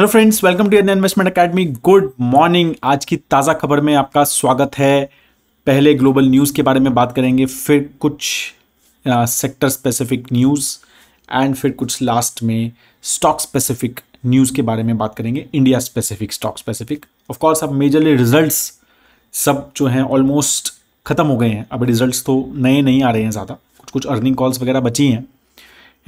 Hello friends welcome to an investment academy good morning आज की ताज़ा खबर में आपका स्वागत है पहले ग्लोबल न्यूज़ के बारे में बात करेंगे फिर कुछ सेक्टर स्पेसिफिक न्यूज़ एंड फिर कुछ लास्ट में स्टॉक स्पेसिफिक न्यूज़ के बारे में बात करेंगे India specific stock specific of course अब मेजरली रिजल्ट्स सब जो हैं ऑलमोस्ट ख़त्म हो गए हैं अब रिजल्ट्स तो नए नहीं आ रहे हैं ज़्यादा कुछ कुछ अर्निंग कॉल्स वगैरह बची हैं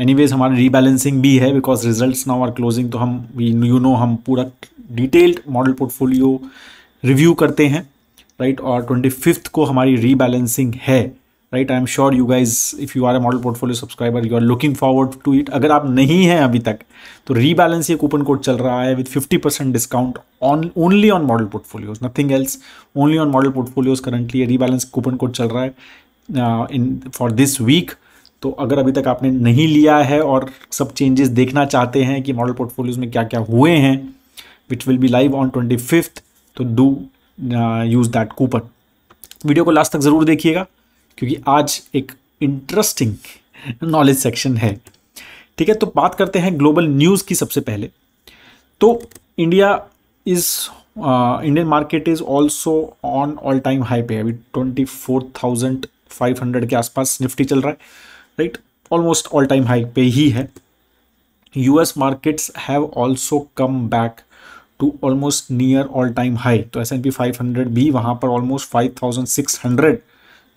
एनीवेज हमारी रीबैलेंसिंग भी है because results now are closing तो हम वी यू नो हम पूरा डिटेल्ड मॉडल पोर्टफोलियो रिव्यू करते हैं राइट right? और ट्वेंटी फिफ्थ को हमारी रीबैलेंसिंग है right I am sure you guys if you are a model portfolio subscriber you are looking forward to it अगर आप नहीं हैं अभी तक तो रीबैलेंस ये कूपन कोड चल रहा है with fifty percent discount on only on model portfolios nothing else only on model portfolios currently rebalance coupon code चल रहा है इन फॉर दिस वीक तो अगर अभी तक आपने नहीं लिया है और सब चेंजेस देखना चाहते हैं कि मॉडल पोर्टफोलियोज में क्या क्या हुए हैं which will be live on twenty fifth तो do use that coupon video को लास्ट तक ज़रूर देखिएगा क्योंकि आज एक इंटरेस्टिंग नॉलेज सेक्शन है ठीक है तो बात करते हैं ग्लोबल न्यूज़ की सबसे पहले तो India is Indian market is also on all time high पे अभी twenty four thousand five hundred के आसपास निफ्टी चल रहा है right almost all time high पे ही है US markets have also come back to almost near all time high तो S N P five hundred भी वहाँ पर almost five thousand six hundred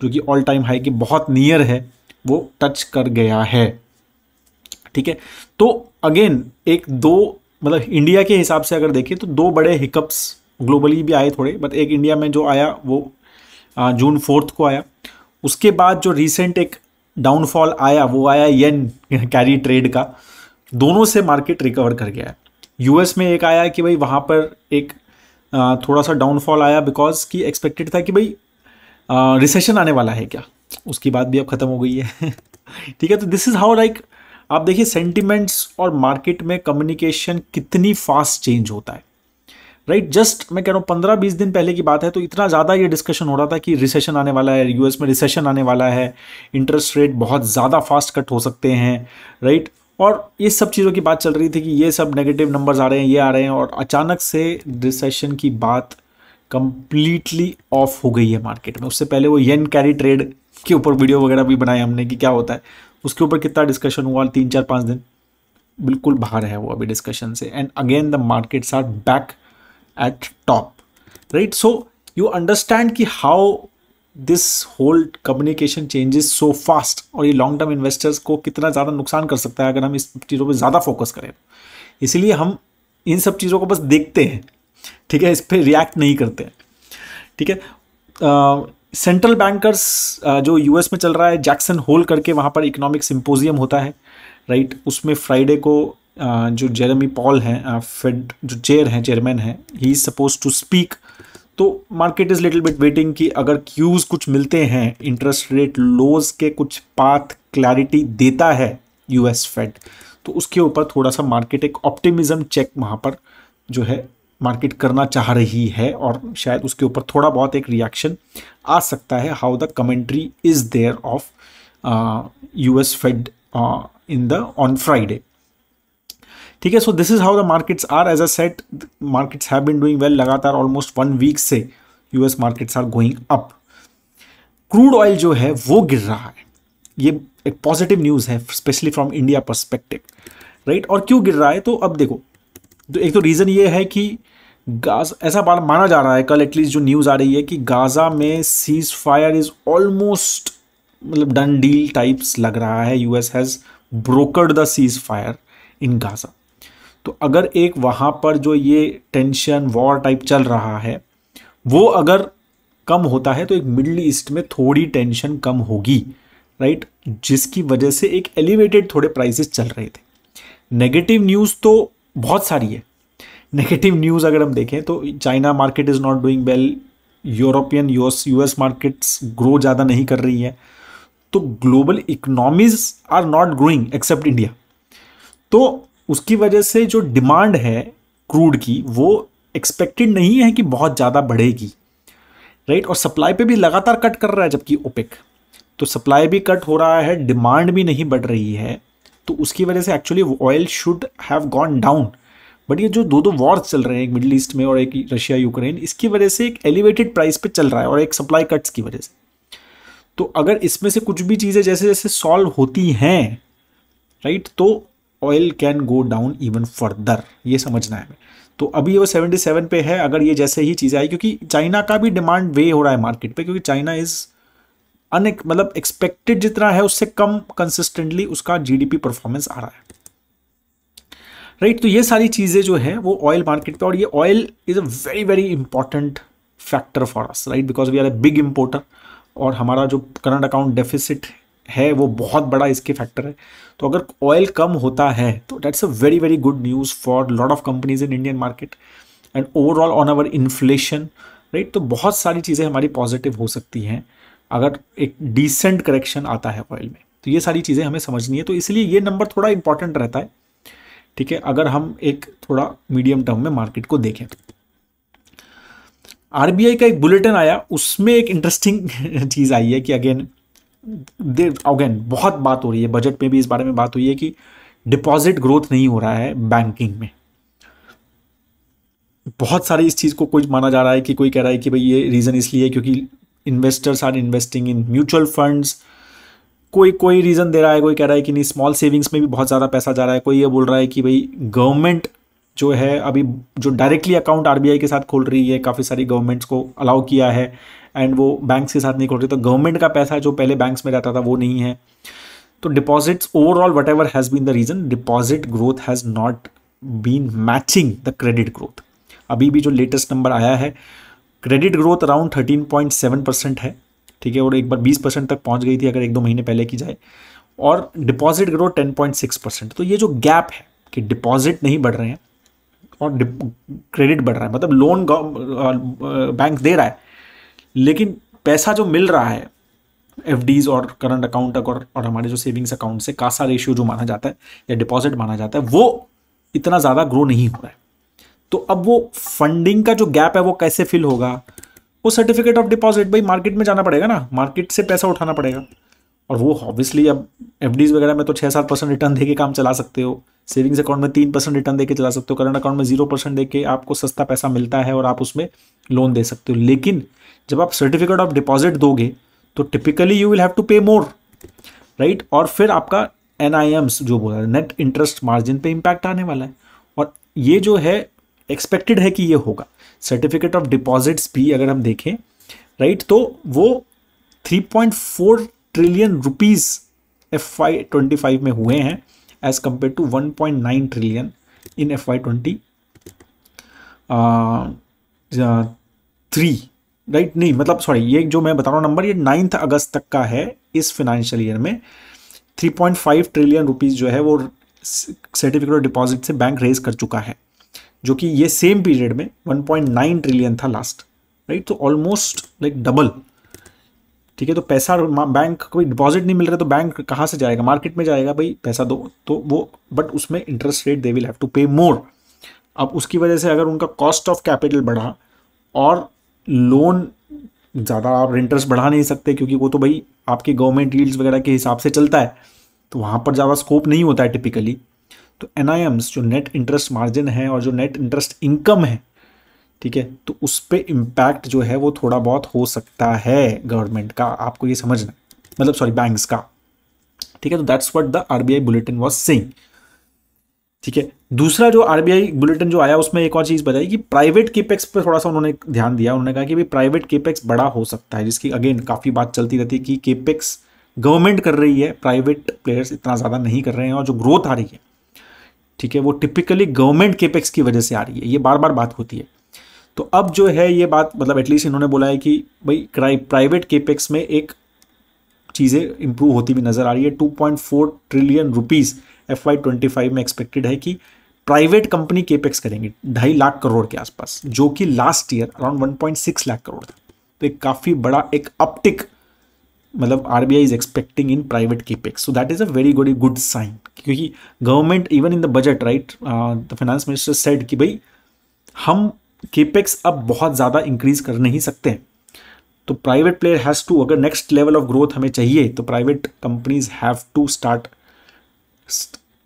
जो कि ऑल टाइम हाई के बहुत नियर है वो टच कर गया है ठीक है तो अगेन एक दो मतलब इंडिया के हिसाब से अगर देखें तो दो बड़े हिकअप्स ग्लोबली भी आए थोड़े बट एक इंडिया में जो आया वो जून फोर्थ को आया उसके बाद जो रिसेंट एक डाउनफॉल आया वो आया येन कैरी ट्रेड का दोनों से मार्केट रिकवर कर गया है यूएस में एक आया कि भाई वहाँ पर एक थोड़ा सा डाउनफॉल आया बिकॉज कि एक्सपेक्टेड था कि भाई रिसेशन आने वाला है क्या उसकी बात भी अब ख़त्म हो गई है ठीक है तो दिस इज़ हाउ लाइक आप देखिए सेंटिमेंट्स और मार्केट में कम्युनिकेशन कितनी फास्ट चेंज होता है राइट right? जस्ट मैं कह रहा हूँ पंद्रह बीस दिन पहले की बात है तो इतना ज़्यादा ये डिस्कशन हो रहा था कि रिसेशन आने वाला है यूएस में रिसेशन आने वाला है इंटरेस्ट रेट बहुत ज़्यादा फास्ट कट हो सकते हैं राइट right? और ये सब चीज़ों की बात चल रही थी कि ये सब नेगेटिव नंबर्स आ रहे हैं ये आ रहे हैं और अचानक से रिसेशन की बात कंप्लीटली ऑफ हो गई है मार्केट में उससे पहले वो येन कैरी ट्रेड के ऊपर वीडियो वगैरह भी बनाए हमने कि क्या होता है उसके ऊपर कितना डिस्कशन हुआ तीन चार पाँच दिन बिल्कुल बाहर है वो अभी डिस्कशन से and again the markets are back at top right so you understand ki how this whole communication changes so fast और ये लॉन्ग टर्म इन्वेस्टर्स को कितना ज़्यादा नुकसान कर सकता है अगर हम इस चीज़ों पर ज़्यादा फोकस करें इसीलिए हम इन सब चीज़ों को बस देखते हैं ठीक है इस पर रिएक्ट नहीं करते हैं ठीक है सेंट्रल बैंकर्स जो यूएस में चल रहा है जैक्सन होल करके वहाँ पर इकोनॉमिक सिंपोजियम होता है राइट उसमें फ्राइडे को जो जेरेमी पॉल हैं फेड जो चेयर हैं चेयरमैन हैं he is suppose to speak तो market is little bit waiting कि अगर क्यूज़ कुछ मिलते हैं इंटरेस्ट रेट लोज के कुछ पाथ क्लैरिटी देता है यूएस फेड तो उसके ऊपर थोड़ा सा मार्केट एक ऑप्टिमिज्म चेक वहाँ पर जो है मार्केट करना चाह रही है और शायद उसके ऊपर थोड़ा बहुत एक रिएक्शन आ सकता है how the commentary is there of US Fed in the on Friday ठीक है so this is how the markets are as a set markets have been doing well लगातार ऑलमोस्ट वन वीक से US markets are going up crude oil जो है वो गिर रहा है ये एक पॉजिटिव न्यूज़ है specially from India perspective right और क्यों गिर रहा है तो अब देखो तो एक तो रीज़न ये है कि गाज ऐसा बार माना जा रहा है कल एटलीस्ट जो न्यूज़ आ रही है कि गाज़ा में सीज फायर इज़ ऑलमोस्ट मतलब डन डील टाइप्स लग रहा है US has brokered the ceasefire in Gaza तो अगर एक वहाँ पर जो ये टेंशन वॉर टाइप चल रहा है वो अगर कम होता है तो एक मिडल ईस्ट में थोड़ी टेंशन कम होगी राइट जिसकी वजह से एक एलिवेटेड थोड़े प्राइसेस चल रहे थे नेगेटिव न्यूज़ तो बहुत सारी है नेगेटिव न्यूज़ अगर हम देखें तो China market is not doing well European US US markets grow ज़्यादा नहीं कर रही है तो global economies are not growing except India तो उसकी वजह से जो डिमांड है क्रूड की वो एक्सपेक्टेड नहीं है कि बहुत ज़्यादा बढ़ेगी राइट और सप्लाई पे भी लगातार कट कर रहा है जबकि ओपेक तो सप्लाई भी कट हो रहा है डिमांड भी नहीं बढ़ रही है तो उसकी वजह से actually oil should have gone down but ये जो दो दो वॉर्स चल रहे हैं एक मिडिल ईस्ट में और एक रशिया यूक्रेन इसकी वजह से एक एलिवेटेड प्राइस पे चल रहा है और एक सप्लाई कट्स की वजह से तो अगर इसमें से कुछ भी चीज़ें जैसे जैसे सॉल्व होती हैं राइट तो oil can go down even further ये समझना है हमें तो अभी वो 77 पे है अगर ये जैसे ही चीज़ें आई क्योंकि चाइना का भी डिमांड वे हो रहा है मार्केट पे क्योंकि चाइना इज़ अन मतलब एक्सपेक्टेड जितना है उससे कम कंसिस्टेंटली उसका जीडीपी परफॉर्मेंस आ रहा है राइट right, तो ये सारी चीज़ें जो है वो ऑयल मार्केट पे और ये oil is a very very important factor for us right because we are a big importer और हमारा जो करंट अकाउंट डेफिसिट है वो बहुत बड़ा इसके फैक्टर है तो अगर ऑयल कम होता है तो that's a very very good news for lot of companies in Indian market and overall on our inflation right तो बहुत सारी चीज़ें हमारी पॉजिटिव हो सकती हैं अगर एक डिसेंट करेक्शन आता है ऑयल में तो ये सारी चीज़ें हमें समझनी है तो इसलिए ये नंबर थोड़ा इंपॉर्टेंट रहता है ठीक है अगर हम एक थोड़ा मीडियम टर्म में मार्केट को देखें आरबीआई का एक बुलेटिन आया उसमें एक इंटरेस्टिंग चीज़ आई है कि अगेन देर अगेन बहुत बात हो रही है बजट में भी इस बारे में बात हुई है कि डिपॉजिट ग्रोथ नहीं हो रहा है बैंकिंग में बहुत सारी इस चीज़ को कोई माना जा रहा है कि कोई कह रहा है कि भाई ये रीज़न इसलिए है क्योंकि investors are investing in mutual funds कोई कोई रीज़न दे रहा है कोई कह रहा है कि नहीं स्मॉल सेविंग्स में भी बहुत ज़्यादा पैसा जा रहा है कोई ये बोल रहा है कि भाई गवर्नमेंट जो है अभी जो डायरेक्टली अकाउंट आरबीआई के साथ खोल रही है काफ़ी सारी गवर्नमेंट्स को अलाउ किया है एंड वो बैंक्स के साथ नहीं खोल रही तो गवर्नमेंट का पैसा जो पहले बैंक्स में जाता था वो नहीं है तो deposits overall whatever has been the reason deposit growth has not been matching the credit growth अभी भी जो लेटेस्ट नंबर आया है credit growth around thirteen point seven percent है ठीक है और एक बार बीस परसेंट तक पहुंच गई थी अगर एक दो महीने पहले की जाए और deposit growth ten point six percent तो ये जो गैप है कि डिपॉजिट नहीं बढ़ रहे हैं और क्रेडिट बढ़ रहा है मतलब लोन बैंक uh, uh, दे रहा है लेकिन पैसा जो मिल रहा है एफ और करंट अकाउंट और, और हमारे जो सेविंग्स अकाउंट से कासा रेशियो जो माना जाता है या डिपॉजिट माना जाता है वो इतना ज़्यादा ग्रो नहीं हो रहा है तो अब वो फंडिंग का जो गैप है वो कैसे फिल होगा वो सर्टिफिकेट ऑफ डिपॉजिट भाई मार्केट में जाना पड़ेगा ना मार्केट से पैसा उठाना पड़ेगा और वो ऑब्वियसली अब एफ वगैरह में तो छः सात परसेंट रिटर्न दे काम चला सकते हो सेविंग्स अकाउंट में तीन परसेंट रिटर्न दे चला सकते हो करंट अकाउंट में जीरो परसेंट दे आपको सस्ता पैसा मिलता है और आप उसमें लोन दे सकते हो लेकिन जब आप सर्टिफिकेट ऑफ डिपॉजिट दोगे तो typically you will have to pay more right और फिर आपका एन जो बोला नेट इंटरेस्ट मार्जिन पे इम्पैक्ट आने वाला है और ये जो है एक्सपेक्टेड है कि ये होगा सर्टिफिकेट ऑफ डिपॉजिट्स भी अगर हम देखें राइट तो वो 3.4 trillion rupees F Y twenty five में हुए हैं as compare to one point nine trillion in F Y twenty three right right? नहीं मतलब सॉरी ये जो मैं बता रहा हूँ नंबर ये नाइन्थ अगस्त तक का है इस फाइनेंशियल ईयर में 3.5 ट्रिलियन रुपीज़ जो है वो सर्टिफिकेट ऑफ डिपॉजिट से बैंक रेज कर चुका है जो कि ये सेम पीरियड में 1.9 ट्रिलियन था लास्ट राइट right? तो ऑलमोस्ट लाइक डबल ठीक है तो पैसा बैंक कोई डिपॉजिट नहीं मिल रहा तो बैंक कहाँ से जाएगा मार्केट में जाएगा भाई पैसा दो तो वो बट उसमें interest rate they will have to pay more अब उसकी वजह से अगर उनका कॉस्ट ऑफ कैपिटल बढ़ा और लोन ज़्यादा आप इंटरेस्ट बढ़ा नहीं सकते क्योंकि वो तो भाई आपके गवर्नमेंट डील्स वगैरह के हिसाब से चलता है तो वहाँ पर ज़्यादा स्कोप नहीं होता है टिपिकली तो एन जो नेट इंटरेस्ट मार्जिन है और जो नेट इंटरेस्ट इनकम है ठीक है तो उस पर इम्पैक्ट जो है वो थोड़ा बहुत हो सकता है गवर्नमेंट का आपको ये समझना मतलब सॉरी बैंक्स का ठीक है तो that's what the RBI bulletin was saying ठीक है दूसरा जो आरबीआई बुलेटिन जो आया उसमें एक और चीज़ बताई कि प्राइवेट केपेक्स पर थोड़ा सा उन्होंने ध्यान दिया उन्होंने कहा कि भाई प्राइवेट केपेक्स बड़ा हो सकता है जिसकी अगेन काफ़ी बात चलती रहती है कि केपेक्स गवर्नमेंट कर रही है प्राइवेट प्लेयर्स इतना ज़्यादा नहीं कर रहे हैं और जो ग्रोथ आ रही है ठीक है वो टिपिकली गवर्नमेंट केपेक्स की वजह से आ रही है ये बार बार बात होती है तो अब जो है ये बात मतलब एटलीस्ट इन्होंने बोला है कि भाई प्राइवेट केपेक्स में एक चीज़ें इंप्रूव होती हुई नज़र आ रही है two trillion rupees F Y twenty five में एक्सपेक्टेड है कि प्राइवेट कंपनी केपेक्स करेंगे ढाई लाख करोड़ के आसपास जो कि last year around one point six lakh crore था तो एक काफ़ी बड़ा एक अपटिक मतलब R B I is expecting in private capex so that is a very good good sign क्योंकि government even in the budget right the finance minister said कि भाई हम केपेक्स अब बहुत ज़्यादा इंक्रीज कर नहीं सकते हैं तो प्राइवेट प्लेयर हैज़ टू अगर नेक्स्ट लेवल ऑफ ग्रोथ हमें चाहिए तो private companies have to start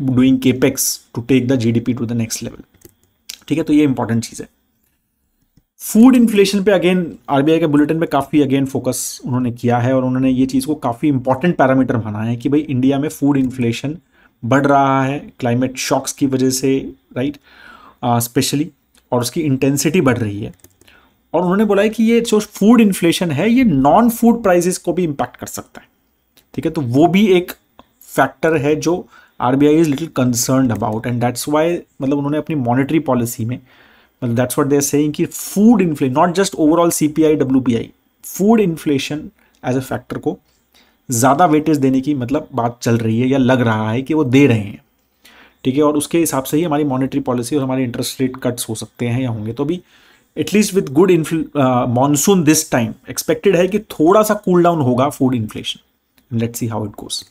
doing capex to take the GDP to the next level ठीक है तो ये इंपॉर्टेंट चीज़ है फूड इन्फ्लेशन पे अगेन आरबीआई के बुलेटिन पर काफ़ी अगेन फोकस उन्होंने किया है और उन्होंने ये चीज़ को काफ़ी इंपॉर्टेंट पैरामीटर माना है कि भाई इंडिया में फूड इन्फ्लेशन बढ़ रहा है क्लाइमेट शॉक्स की वजह से राइट स्पेशली uh, और उसकी इंटेंसिटी बढ़ रही है और उन्होंने बोला है कि ये जो फूड इन्फ्लेशन है ये नॉन फूड प्राइजेस को भी इम्पैक्ट कर सकता है ठीक है तो वो भी एक फैक्टर है जो R B I is little concern about and that's why मतलब उन्होंने अपनी मॉनिटरी पॉलिसी में मतलब दैट्स वॉट दे आर कि food inflation not just overall C P I W P I food inflation as a factor को ज़्यादा weightage देने की मतलब बात चल रही है या लग रहा है कि वो दे रहे हैं ठीक है और उसके हिसाब से ही हमारी मॉनिटरी पॉलिसी और हमारे इंटरेस्ट रेट कट्स हो सकते हैं या होंगे तो भी at least with good monsoon this time expected है कि थोड़ा सा कूल डाउन होगा food inflation let's see how it goes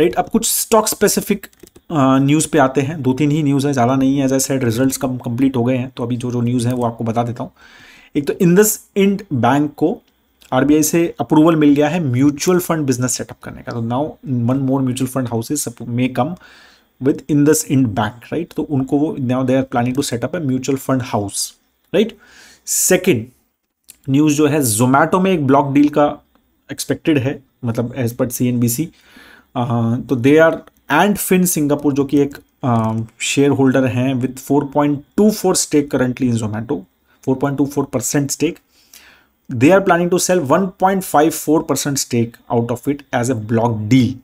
right अब कुछ स्टॉक स्पेसिफिक न्यूज़ पे आते हैं दो तीन ही न्यूज़ है ज़्यादा नहीं है एज आई सेड रिजल्ट्स कम कंप्लीट हो गए हैं तो अभी जो जो न्यूज़ है वो आपको बता देता हूँ एक तो इंदस इंड बैंक को आरबीआई से अप्रूवल मिल गया है म्यूचुअल फंड बिजनेस सेटअप करने का तो now one more mutual fund houses may come with IndusInd bank right तो उनको वो now they are planning to set up है mutual fund house right second news जो है जोमेटो में एक ब्लॉक डील का एक्सपेक्टेड है मतलब as per C N B C Uh, तो they are Antfin Singapore जो कि एक शेयर um, होल्डर हैं with 4.24 stake currently in Zomato 4.24 percent stake they are planning to sell 1.54 percent stake out of it as a block deal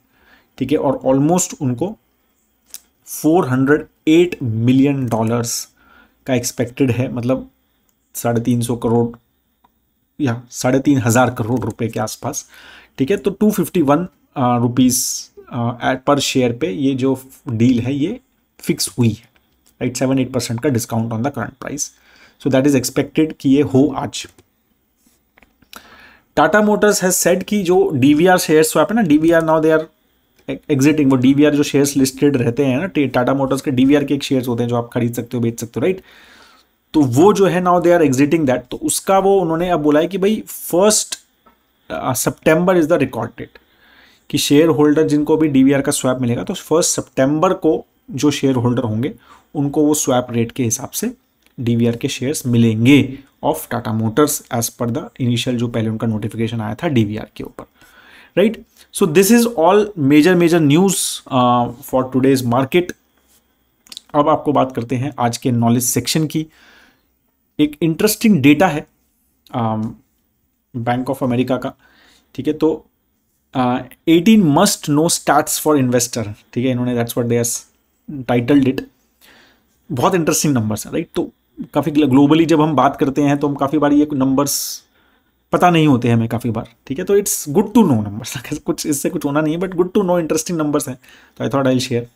ठीक है और almost उनको 408 million dollars का expected है मतलब साढ़े तीन सौ करोड़ या साढ़े तीन हज़ार करोड़ रुपए के आसपास ठीक है तो 251 रुपीज़ पर शेयर पे ये जो डील है ये फिक्स हुई है राइट सेवन एट परसेंट का discount on the current price so that is expected कि ये हो आज टाटा मोटर्स हैज सेड कि जो D V R share swap है ना D V R now they are exiting वो डी वी आर जो शेयर लिस्टेड रहते हैं ना टाटा मोटर्स के डी वी आर के एक शेयर होते हैं जो आप खरीद सकते हो बेच सकते हो राइट तो वो जो है now they are exiting that तो उसका वो उन्होंने अब बोला है कि भाई first September is the record date कि शेयर होल्डर जिनको अभी डी का स्वैप मिलेगा तो फर्स्ट सेप्टेम्बर को जो शेयर होल्डर होंगे उनको वो स्वैप रेट के हिसाब से डी के शेयर्स मिलेंगे of Tata Motors as per the initial जो पहले उनका नोटिफिकेशन आया था डी के ऊपर right so this is all major major news for today's market अब आपको बात करते हैं आज के नॉलेज सेक्शन की एक इंटरेस्टिंग डेटा है बैंक ऑफ अमेरिका का ठीक है तो eighteen must know start for investor ठीक है इन्होंने that's what they titled it बहुत इंटरेस्टिंग नंबर्स है राइट तो काफ़ी ग्लोबली जब हम बात करते हैं तो हम काफ़ी बार ये नंबर्स पता नहीं होते हैं हमें काफ़ी बार ठीक है तो it's good to know numbers कुछ इससे कुछ होना नहीं है but good to know interesting numbers हैं तो आई थॉट आई शेयर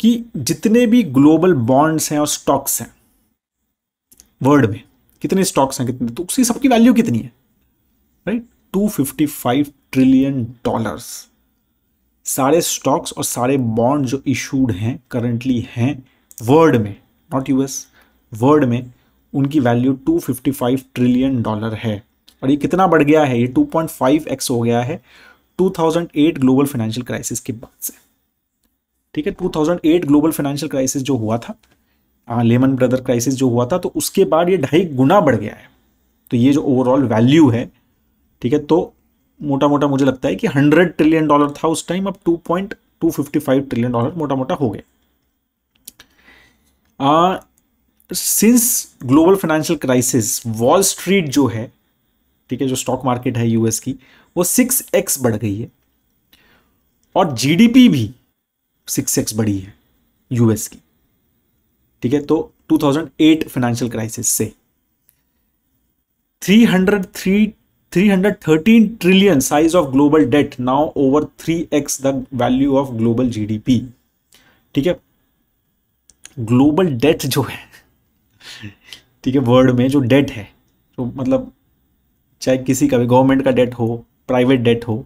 कि जितने भी ग्लोबल बॉन्ड्स हैं और स्टॉक्स हैं वर्ल्ड में कितने स्टॉक्स हैं कितने तो उसी सबकी वैल्यू कितनी है राइट right? 255 ट्रिलियन डॉलर्स सारे स्टॉक्स और सारे बॉन्ड जो इशूड हैं करंटली हैं वर्ल्ड में नॉट यूएस वर्ल्ड में उनकी वैल्यू 255 ट्रिलियन डॉलर है और ये कितना बढ़ गया है ये एक्स हो गया है 2008 ग्लोबल फाइनेंशियल क्राइसिस के बाद से ठीक है 2008 ग्लोबल फाइनेंशियल क्राइसिस जो हुआ था लेमन ब्रदर क्राइसिस जो हुआ था तो उसके बाद ये ढाई गुना बढ़ गया है तो ये जो ओवरऑल वैल्यू है ठीक है तो मोटा मोटा मुझे लगता है कि हंड्रेड ट्रिलियन डॉलर था उस टाइम अब two point two fifty five trillion dollar मोटा मोटा हो गया since global financial crisis Wall Street जो है ठीक है जो स्टॉक मार्केट है यूएस की वो सिक्स एक्स बढ़ गई है और जीडीपी भी सिक्स एक्स बढ़ी है यूएस की ठीक है तो 2008 फाइनेंशियल क्राइसिस से 303 313 trillion size of global debt now over 3x the value of global GDP. ठीक है ग्लोबल डेट जो है ठीक है वर्ल्ड में जो डेट है तो मतलब चाहे किसी का भी गवर्नमेंट का डेट हो प्राइवेट डेट हो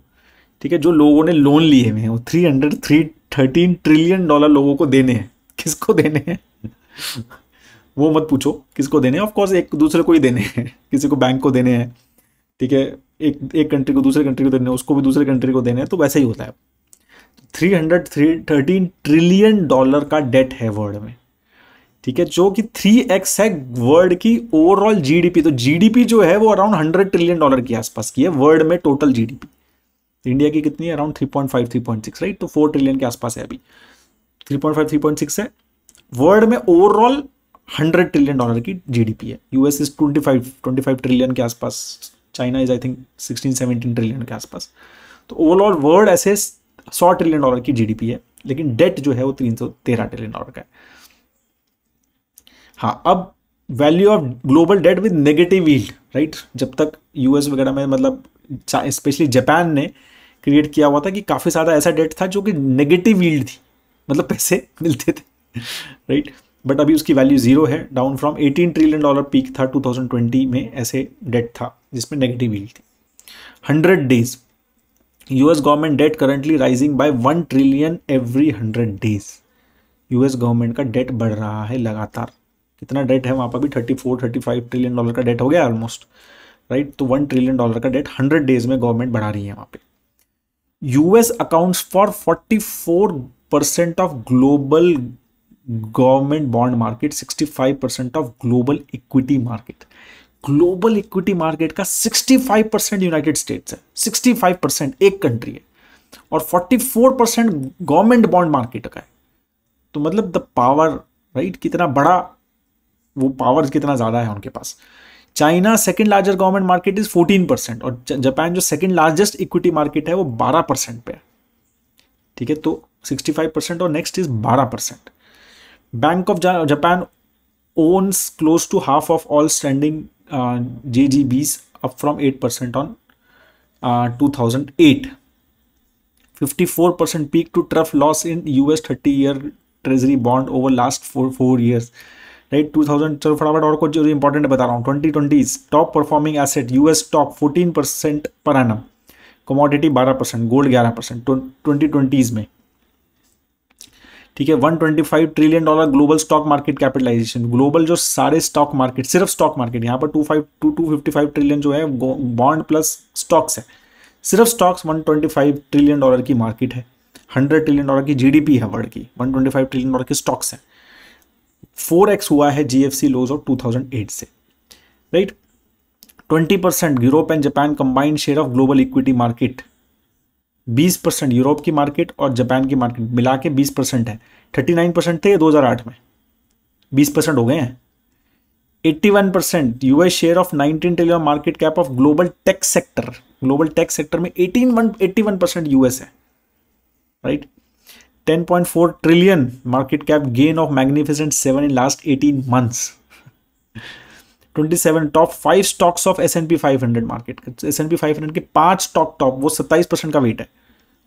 ठीक है जो लोगों ने लोन लिए हुए हैं वो three hundred three thirteen trillion dollar लोगों को देने हैं किसको देने हैं वो मत पूछो किसको देने हैं ऑफकोर्स एक दूसरे को ही देने हैं किसी को बैंक को देने हैं ठीक है एक एक कंट्री को दूसरे कंट्री को देने उसको भी दूसरे कंट्री को देने हैं तो वैसे ही होता है three hundred three thirteen trillion dollar का डेट है वर्ल्ड में ठीक है जो कि थ्री एक्स है वर्ल्ड की ओवरऑल जीडीपी तो जीडीपी जो है वो अराउंड हंड्रेड ट्रिलियन डॉलर के आसपास की है वर्ल्ड में टोटल जीडीपी इंडिया की कितनी है around three point five three point six right तो फोर ट्रिलियन के आसपास है अभी three point five three point six है वर्ल्ड में ओवरऑल हंड्रेड ट्रिलियन डॉलर की जीडीपी है US is twenty five twenty five trillion के आसपास China is I think sixteen seventeen trillion के आसपास तो ओवरऑल वर्ल्ड ऐसे सौ ट्रिलियन डॉलर की जीडीपी है लेकिन डेट जो है वो तीन सौ तेरह ट्रिलियन डॉलर का है हाँ अब value of global debt with negative yield right जब तक यूएस वगैरह में मतलब स्पेशली जापान ने क्रिएट किया हुआ था कि काफ़ी सारा ऐसा डेट था जो कि नेगेटिव वील्ड थी मतलब पैसे मिलते थे राइट right? बट अभी उसकी वैल्यू जीरो है down from 18 trillion dollar peak था 2020 में ऐसे डेट था जिसमें नेगेटिव यील्ड थी 100 days US government debt currently rising by 1 trillion every 100 days US government का डेट बढ़ रहा है लगातार कितना डेट है वहाँ पर भी 34 35 ट्रिलियन डॉलर का डेट हो गया ऑलमोस्ट राइट right? तो वन ट्रिलियन डॉलर का डेट हंड्रेड डेज में गवर्नमेंट बढ़ा रही है वहाँ पे US accounts for 44 percent of global government bond market 65% of global equity market global equity market का 65 परसेंट यूनाइटेड स्टेट्स है 65 परसेंट एक कंट्री है और 44 परसेंट गवर्नमेंट बॉन्ड मार्केट का है तो मतलब द पावर राइट कितना बड़ा वो पावर कितना ज़्यादा है उनके पास China second largest government market is 14 percent और जापान जो सेकेंड लार्जेस्ट इक्विटी मार्केट है वो 12 परसेंट पे है ठीक है तो 65 परसेंट और next is 12 percent bank of Japan owns close to half of all standing J G Bs up from eight percent on two thousand eight fifty four percent peak to trough loss in U S thirty year treasury bond over last four four years right two thousand चलो फटाफट और कुछ important बता रहा हूँ twenty twenty top performing asset U S top fourteen percent per annum commodity बारह percent gold ग्यारह percent twenty twenties में ठीक है 125 trillion dollar global stock market capitalization global जो सारे स्टॉक मार्केट सिर्फ स्टॉक मार्केट यहाँ पर two five two two fifty five trillion जो है बॉन्ड प्लस स्टॉक्स है सिर्फ स्टॉक्स 125 ट्रिलियन डॉलर की मार्केट है 100 ट्रिलियन डॉलर की जीडीपी है वर्ल्ड की 125 ट्रिलियन डॉलर की स्टॉक्स है फोर हुआ है जीएफसी लोज ऑफ टू से right twenty percent Europe and Japan combined share of global equity market बीस परसेंट यूरोप की मार्केट और जापान की मार्केट मिला के बीस परसेंट है थर्टी नाइन परसेंट थे दो हज़ार आठ में बीस परसेंट हो गए हैं eighty one percent US share of nineteen trillion market cap of global tech sector global tech sector में eighteen one eighty one percent US है right ten point four trillion market cap gain of magnificent seven in last eighteen months 27 top five stocks of S N P five hundred market S N P five hundred के पांच stock top वो सत्ताईस percent का wait है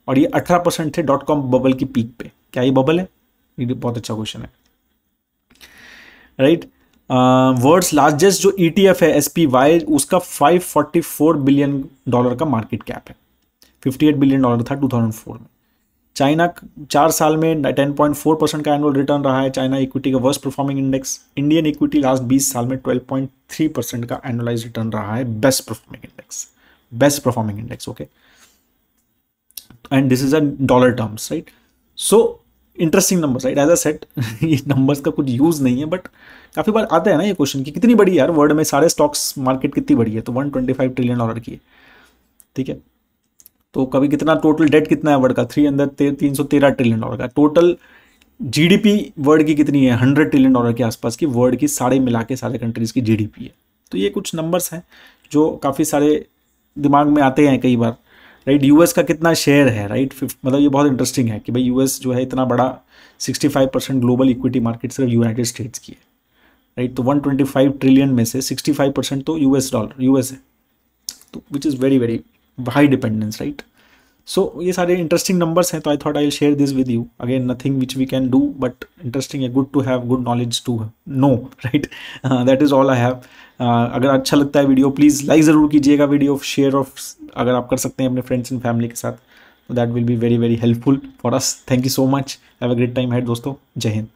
और ये अठारह percent थे डॉट कॉम बबल की पीक पे क्या ये बबल है ये बहुत अच्छा क्वेश्चन है राइट वर्ल्ड्स लार्जेस्ट जो ई टी एफ है एस पी वाई उसका five forty four billion dollar का मार्केट कैप है फिफ्टी एट बिलियन डॉलर था टू थाउजेंड फोर में चाइना चार साल में टेन पॉइंट फोर परसेंट का एनुअल रिटर्न रहा है चाइना इक्विटी का worst performing index Indian equity last बीस साल में ट्वेल्व पॉइंट थ्री परसेंट का एनुअलाइज रिटर्न रहा है best performing index best performing index okay and this is a dollar terms right so interesting number right as a set ये numbers का कुछ use नहीं है बट काफ़ी बार आता है ना ये क्वेश्चन कि कितनी बड़ी यार वर्ल्ड में सारे स्टॉक्स मार्केट कितनी बड़ी है तो फाइव ट्रिलियन डॉलर की है ठीक है तो कभी कितना टोटल डेट कितना है वर्ल्ड का थ्री अंदर तीन सौ तेरह ट्रिलियन डॉलर का टोटल जीडीपी वर्ल्ड की कितनी है हंड्रेड ट्रिलियन डॉलर के आसपास की वर्ल्ड की सारे मिला के सारे कंट्रीज़ की जीडीपी है तो ये कुछ नंबर्स हैं जो काफ़ी सारे दिमाग में आते हैं कई बार राइट यूएस का कितना शेयर है राइट फिफ्ट मतलब ये बहुत इंटरेस्टिंग है कि भाई यूएस जो है इतना बड़ा five percent global equity market सिर्फ यूनाइटेड स्टेट्स की है राइट तो 125 ट्रिलियन में से 65 परसेंट तो यूएस डॉलर यूएस है तो which is very very high dependence right so ये सारे इंटरेस्टिंग नंबर्स हैं तो I thought I share this with you again nothing which we can do but interesting है good to have good knowledge to know right that is all I have अगर अच्छा लगता है video please like ज़रूर कीजिएगा video share of अगर आप कर सकते हैं अपने फ्रेंड्स एंड फैमिली के साथ तो दैट विल भी very very helpful for us thank you so much have a great time had दोस्तों जय हिंद